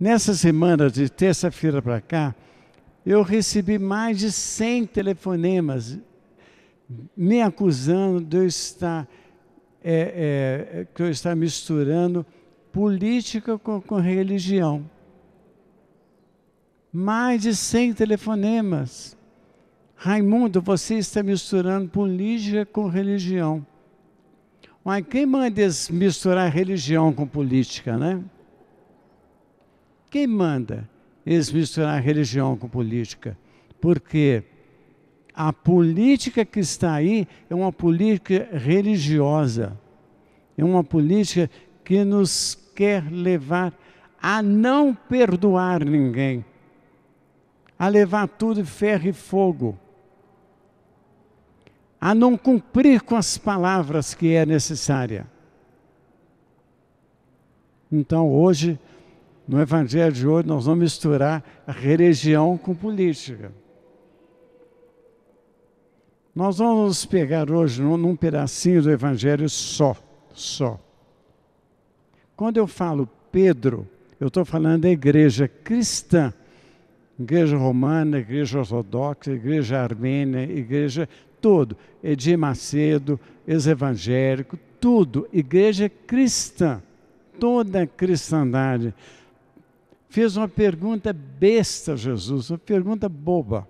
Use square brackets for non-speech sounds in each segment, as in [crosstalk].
Nessa semana, de terça-feira para cá, eu recebi mais de 100 telefonemas me acusando de eu estar, é, é, que eu estar misturando política com, com religião. Mais de 100 telefonemas. Raimundo, você está misturando política com religião. Mas quem manda misturar religião com política, né? Quem manda eles misturar religião com política? Porque a política que está aí é uma política religiosa, é uma política que nos quer levar a não perdoar ninguém, a levar tudo ferro e fogo, a não cumprir com as palavras que é necessária. Então hoje no Evangelho de hoje, nós vamos misturar a religião com política. Nós vamos pegar hoje num pedacinho do Evangelho só, só. Quando eu falo Pedro, eu estou falando da igreja cristã, igreja romana, igreja ortodoxa, igreja armênia, igreja todo, Edir Macedo, ex-evangélico, tudo, igreja cristã, toda a cristandade fez uma pergunta besta a Jesus, uma pergunta boba.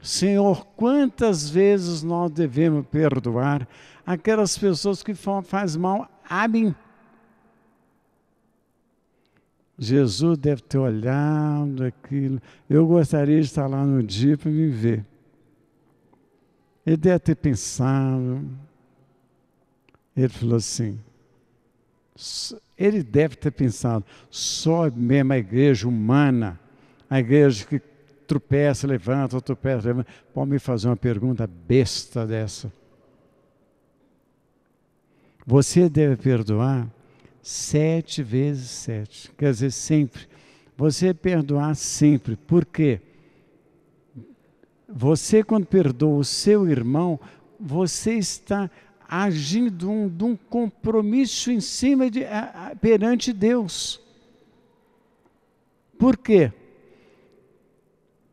Senhor, quantas vezes nós devemos perdoar aquelas pessoas que fazem mal a mim? Jesus deve ter olhado aquilo. Eu gostaria de estar lá no dia para me ver. Ele deve ter pensado. Ele falou assim: ele deve ter pensado, só mesmo a igreja humana, a igreja que tropeça, levanta, tropeça, levanta, pode me fazer uma pergunta besta dessa. Você deve perdoar sete vezes sete, quer dizer, sempre. Você perdoar sempre, por quê? Você, quando perdoa o seu irmão, você está agindo um, de um compromisso em cima de, perante Deus. Por quê?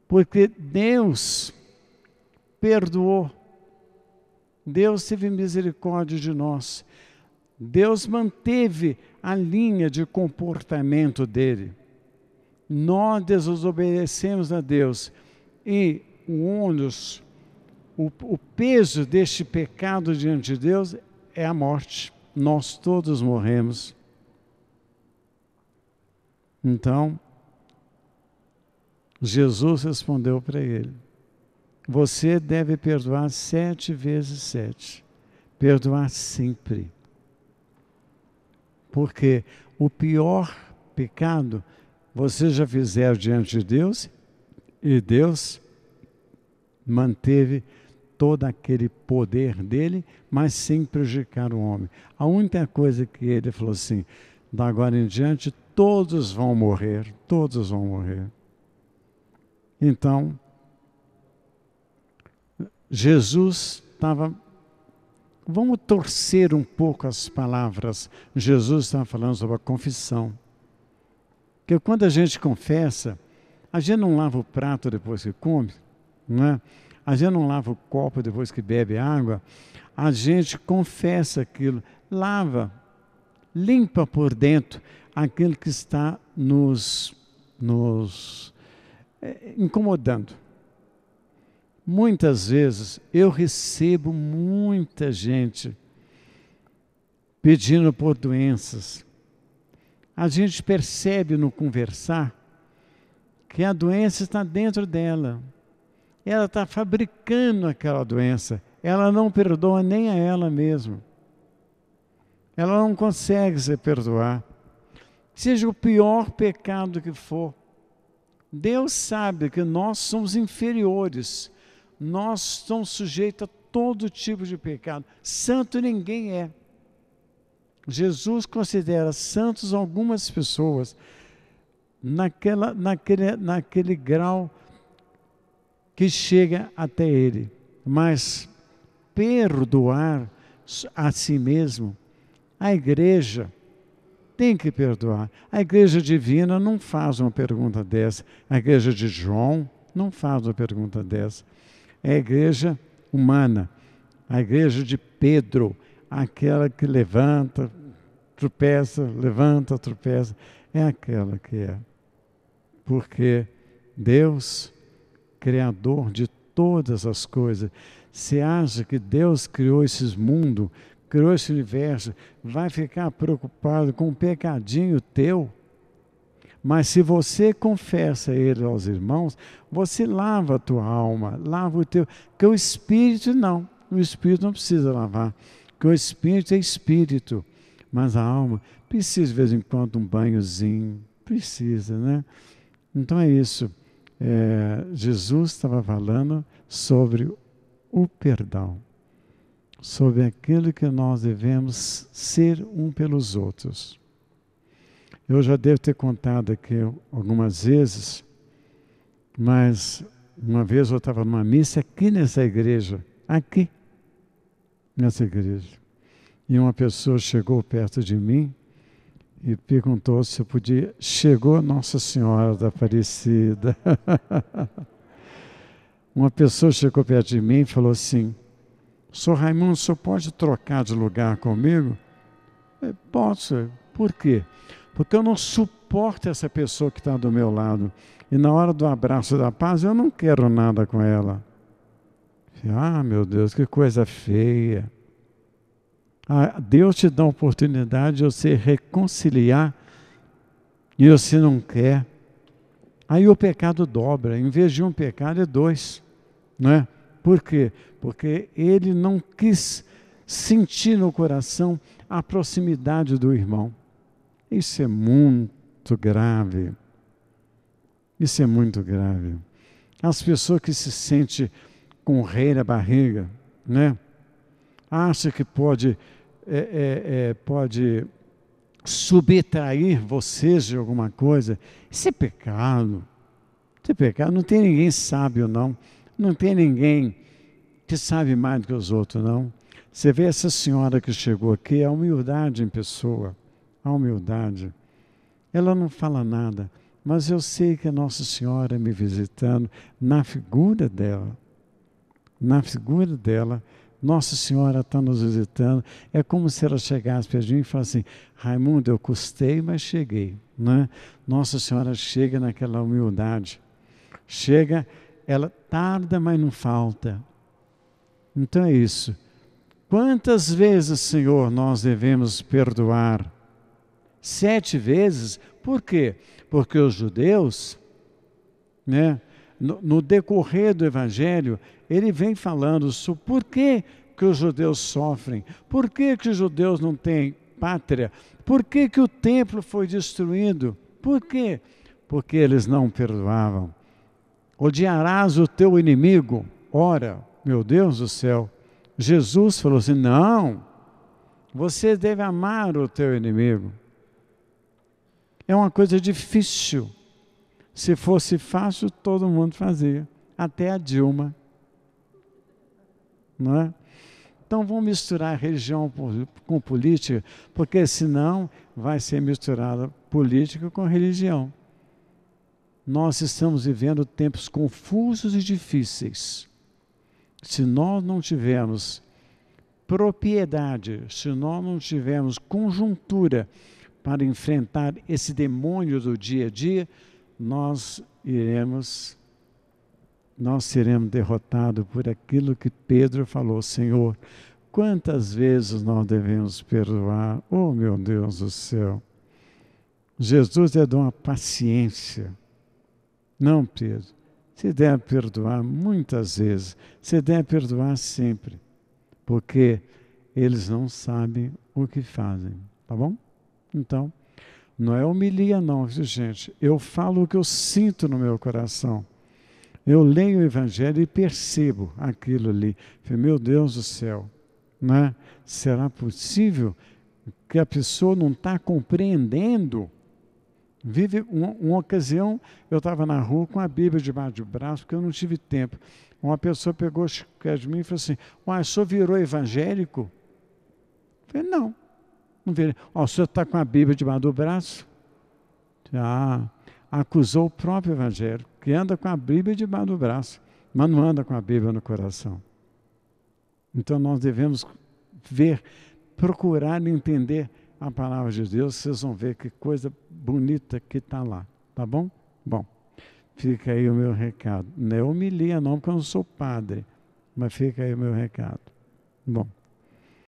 Porque Deus perdoou, Deus teve misericórdia de nós, Deus manteve a linha de comportamento dele. Nós desobedecemos a Deus e o ônus o, o peso deste pecado diante de Deus é a morte. Nós todos morremos. Então, Jesus respondeu para ele: Você deve perdoar sete vezes sete. Perdoar sempre. Porque o pior pecado você já fizeram diante de Deus e Deus manteve todo aquele poder dele, mas sem prejudicar o homem. A única coisa que ele falou assim, da agora em diante, todos vão morrer, todos vão morrer. Então, Jesus estava. Vamos torcer um pouco as palavras. Jesus estava falando sobre a confissão. Porque quando a gente confessa, a gente não lava o prato depois que come, não é? a gente não lava o copo depois que bebe água, a gente confessa aquilo, lava, limpa por dentro aquilo que está nos, nos é, incomodando. Muitas vezes eu recebo muita gente pedindo por doenças. A gente percebe no conversar que a doença está dentro dela ela está fabricando aquela doença. Ela não perdoa nem a ela mesma. Ela não consegue se perdoar. Seja o pior pecado que for, Deus sabe que nós somos inferiores, nós somos sujeitos a todo tipo de pecado. Santo ninguém é. Jesus considera santos algumas pessoas naquela, naquele, naquele grau que chega até ele. Mas perdoar a si mesmo, a igreja tem que perdoar. A igreja divina não faz uma pergunta dessa. A igreja de João não faz uma pergunta dessa. É a igreja humana, a igreja de Pedro, aquela que levanta, tropeça, levanta, tropeça, é aquela que é. Porque Deus Criador de todas as coisas. Você acha que Deus criou esses mundos, criou esse universo, vai ficar preocupado com um pecadinho teu? Mas se você confessa ele aos irmãos, você lava a tua alma, lava o teu. Que o espírito não, o espírito não precisa lavar. Que o espírito é espírito, mas a alma precisa de vez em quando um banhozinho, precisa, né? Então é isso é, Jesus estava falando sobre o perdão, sobre aquilo que nós devemos ser um pelos outros. Eu já devo ter contado aqui algumas vezes, mas uma vez eu estava numa missa aqui nessa igreja, aqui, nessa igreja, e uma pessoa chegou perto de mim e perguntou se eu podia. Chegou Nossa Senhora da Aparecida. [laughs] Uma pessoa chegou perto de mim e falou assim: Sr. Raimundo, o senhor pode trocar de lugar comigo? Eu, Posso. Por quê? Porque eu não suporto essa pessoa que está do meu lado. E na hora do abraço da paz, eu não quero nada com ela. ah, meu Deus, que coisa feia. Deus te dá a oportunidade de você reconciliar e você não quer. Aí o pecado dobra, em vez de um pecado é dois, não é? Por quê? Porque ele não quis sentir no coração a proximidade do irmão. Isso é muito grave. Isso é muito grave. As pessoas que se sentem com rei na barriga, né? Acha que pode é, é, é, pode subtrair vocês de alguma coisa, isso é pecado. Isso é pecado. Não tem ninguém sábio, não. Não tem ninguém que sabe mais do que os outros, não. Você vê essa senhora que chegou aqui, a é humildade em pessoa, a humildade. Ela não fala nada, mas eu sei que a Nossa Senhora é me visitando na figura dela, na figura dela, nossa Senhora está nos visitando. É como se ela chegasse para mim e falasse assim, Raimundo, eu custei, mas cheguei. Né? Nossa Senhora chega naquela humildade. Chega, ela tarda, mas não falta. Então é isso. Quantas vezes, Senhor, nós devemos perdoar? Sete vezes? Por quê? Porque os judeus, né? no, decorrer do Evangelho, ele vem falando sobre por que, que os judeus sofrem, por que, que os judeus não têm pátria, por que, que o templo foi destruído, por quê? Porque eles não perdoavam. Odiarás o teu inimigo. Ora, meu Deus do céu, Jesus falou assim: não, você deve amar o teu inimigo. É uma coisa difícil se fosse fácil, todo mundo fazia, até a Dilma. Não é? Então vamos misturar religião com política, porque senão vai ser misturada política com religião. Nós estamos vivendo tempos confusos e difíceis. Se nós não tivermos propriedade, se nós não tivermos conjuntura para enfrentar esse demônio do dia a dia, nós iremos nós seremos derrotados por aquilo que Pedro falou, Senhor, quantas vezes nós devemos perdoar? Oh, meu Deus do céu. Jesus é de uma paciência. Não, Pedro, você deve perdoar muitas vezes, você deve perdoar sempre, porque eles não sabem o que fazem, tá bom? Então, não é homilia, não, viu, gente? Eu falo o que eu sinto no meu coração. Eu leio o Evangelho e percebo aquilo ali. Meu Deus do céu, né? será possível que a pessoa não está compreendendo? Vive uma, uma ocasião, eu estava na rua com a Bíblia debaixo do braço, porque eu não tive tempo. Uma pessoa pegou o de mim e falou assim: Uai, o senhor virou evangélico? Eu falei: Não. Não o senhor está com a Bíblia debaixo do braço? Ah, acusou o próprio Evangelho, que anda com a Bíblia debaixo do braço, mas não anda com a Bíblia no coração. Então nós devemos ver, procurar entender a palavra de Deus, vocês vão ver que coisa bonita que está lá, tá bom? Bom, fica aí o meu recado. Não é homilia não, porque eu não sou padre, mas fica aí o meu recado. Bom.